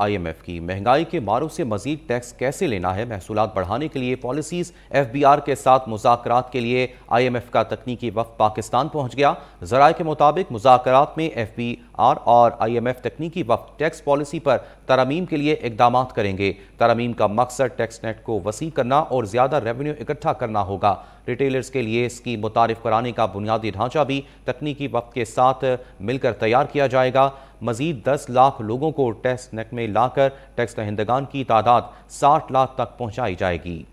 IMF की महंगाई के मारों से मजीद टैक्स कैसे लेना है महसूल बढ़ाने के लिए पॉलिसीज एफबीआर के साथ मुजाकर के लिए आईएमएफ का तकनीकी वक्त पाकिस्तान पहुंच गया जराये के मुताबिक मुजाकर में एफबीआर और आईएमएफ तकनीकी वक्त टैक्स पॉलिसी पर तरमीम के लिए इकदाम करेंगे तरमीम का मकसद टैक्स नेट को वसी करना और ज्यादा रेवन्यू इकट्ठा करना होगा रिटेलर्स के लिए इसकी मुतारफ कराने का बुनियादी ढांचा भी तकनीकी वक्त के साथ मिलकर तैयार किया जाएगा मजीद दस लाख लोगों को टेस्ट नेट में लाकर टैक्स दहिंदगान की तादाद साठ लाख तक पहुँचाई जाएगी